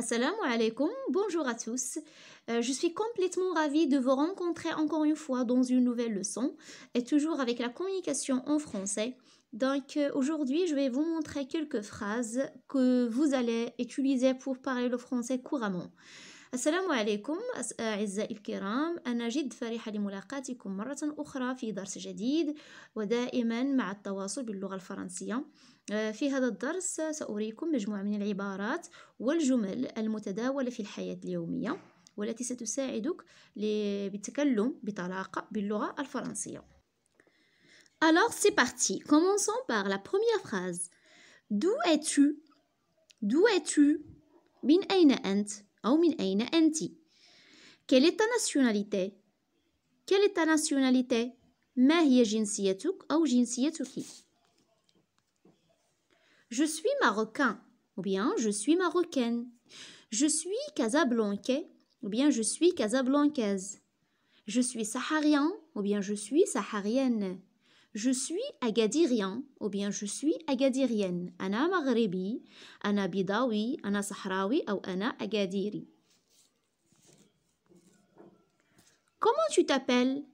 Assalamu alaikum, bonjour à tous. Euh, je suis complètement ravie de vous rencontrer encore une fois dans une nouvelle leçon et toujours avec la communication en français. Donc euh, aujourd'hui, je vais vous montrer quelques phrases que vous allez utiliser pour parler le français couramment. Assalamu عليكم أعزائي الكرام أنا جد فرحة لملاقاتكم مرة أخرى في درس جديد ودائما مع التواصل باللغة الفرنسية في هذا الدرس سأريكم مجموعة من العبارات والجمل المتداولة في الحياة اليومية والتي ستساعدك بالتكلم بطلاقة باللغة الفرنسية Alors c'est parti, commençons par la première phrase. D'où es-tu D'où es-tu Min aina أنت ou min aina أنت Quelle est ta nationalité Quelle est ta nationalité Ma hiya jinsiyatuk ou jinsiyatuki Je suis marocain ou bien je suis marocaine. Je suis casablancais ou bien je suis casablancaise. Je suis saharien ou bien je suis saharienne. Je suis agadirien ou bien je suis agadirienne. Ana maghribi, ana bidawi, ana sahraoui ou ana agadiri. Comment tu t'appelles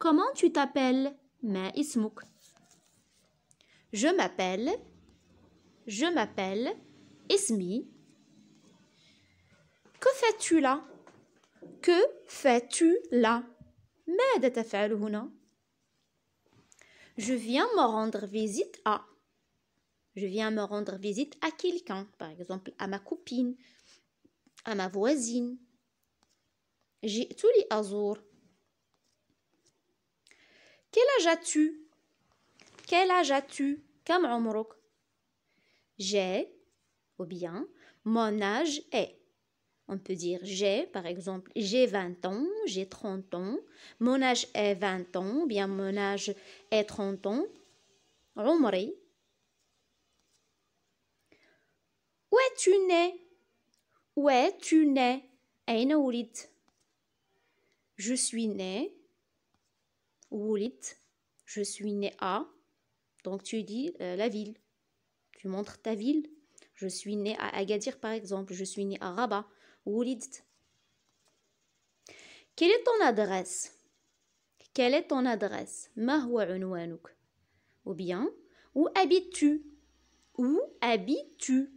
Comment tu t'appelles Ma ismuk. Je m'appelle je m'appelle Ismi. Que fais-tu là Que fais-tu là Je viens me rendre visite à. Je viens me rendre visite à quelqu'un, par exemple à ma copine, à ma voisine. J'ai tous les azours. Quel âge as-tu Quel âge as-tu j'ai ou bien mon âge est. On peut dire j'ai, par exemple, j'ai 20 ans, j'ai 30 ans, mon âge est 20 ans, ou bien mon âge est 30 ans. Où es-tu né Où es-tu né Je suis né. lit? Je suis né à. Donc tu dis euh, la ville. Tu montres ta ville. Je suis né à Agadir, par exemple. Je suis né à Rabat. Woulidt. Quelle est ton adresse Quelle est ton adresse Ou bien, où habites-tu Où habites-tu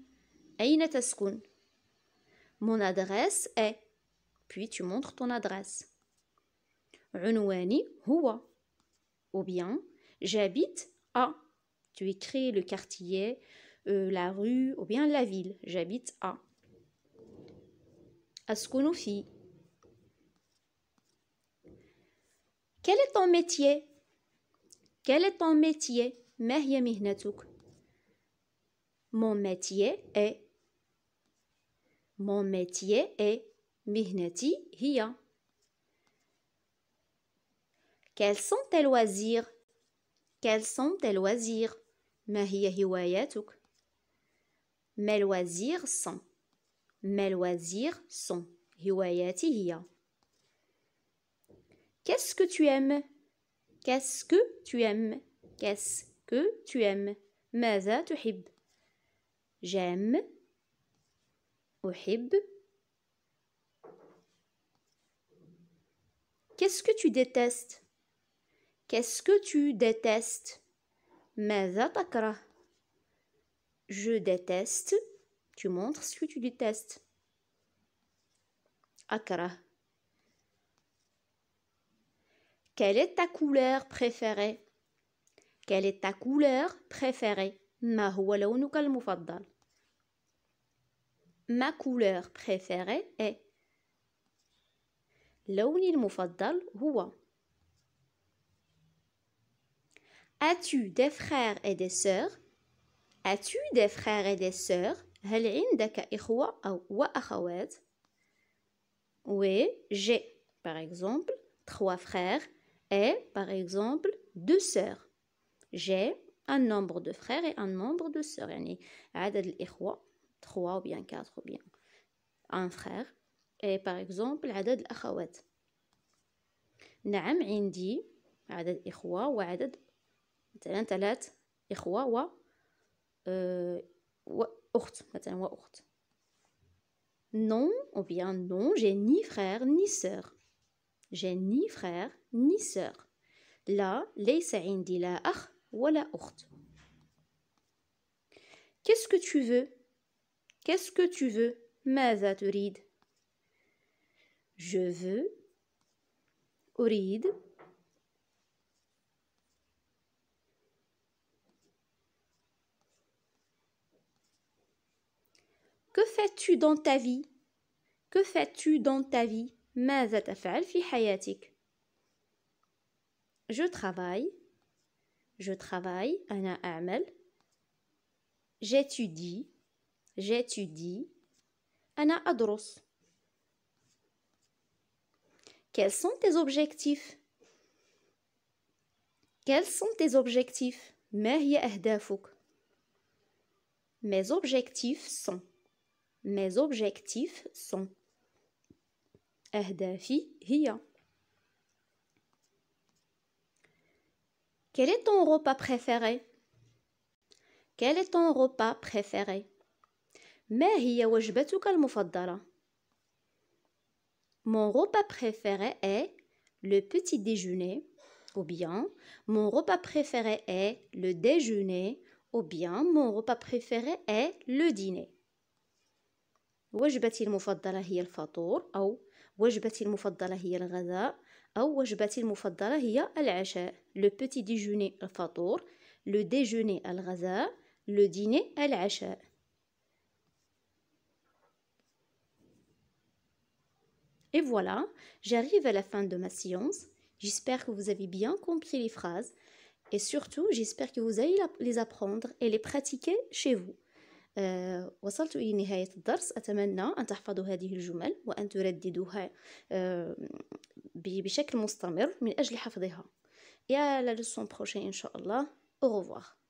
Mon adresse est. Puis tu montres ton adresse. Ou bien, j'habite à. Tu écris le quartier, euh, la rue ou bien la ville. J'habite à. Askunufi. Quel est ton métier Quel est ton métier Mon métier est. Mon métier est. Mihnati hiya. Quels sont tes loisirs Quels sont tes loisirs ما هي هواياتك loisirs? sont Qu'est-ce que tu aimes Qu'est-ce que tu aimes Qu'est-ce que tu aimes ماذا J'aime Qu'est-ce que tu détestes Qu'est-ce que tu détestes ماذا تكره Je déteste. Tu montres ce que tu détestes. أكره Quelle est ta couleur préférée Quelle est ta couleur préférée ما هو لونك المفضل Ma couleur préférée est لوني المفضل هو As-tu des frères et des sœurs As-tu des frères et des sœurs Oui, j'ai, par exemple, trois frères et, par exemple, deux sœurs. J'ai un nombre de frères et un nombre de sœurs. يعني عدد trois ou bien quatre ou bien un frère. Et par exemple, عدد الأخوات. نعم عندي عدد إخوة وعدد non, ou bien non, j'ai ni frère ni sœur. J'ai ni frère ni sœur. Là, les saïndi la akh, voilà, oukht. Qu'est-ce que tu veux? Qu'est-ce que tu veux? Ma zaturid. Je veux. Ourid. Que fais-tu dans ta vie Que fais-tu dans ta vie Je travaille. Je travaille. J'étudie. J'étudie. Quels sont tes objectifs Quels sont tes objectifs Mes objectifs sont mes objectifs sont Quel est ton repas préféré Quel est ton repas préféré Mon repas préféré est le petit déjeuner ou bien mon repas préféré est le déjeuner ou bien mon repas préféré est le dîner le petit-déjeuner الفطور أو وجبتي المفضلة هي الغداء أو وجبتي المفضلة هي العشاء لو بوتي ديجوني Et voilà, j'arrive à la fin de ma séance. J'espère que vous avez bien compris les phrases et surtout j'espère que vous allez les apprendre et les pratiquer chez vous. آه، وصلت إلى نهاية الدرس أتمنى أن تحفظوا هذه الجمل وأن ترددوها آه، بشكل مستمر من أجل حفظها يا للسون بخوشي بروشين إن شاء الله أو revoir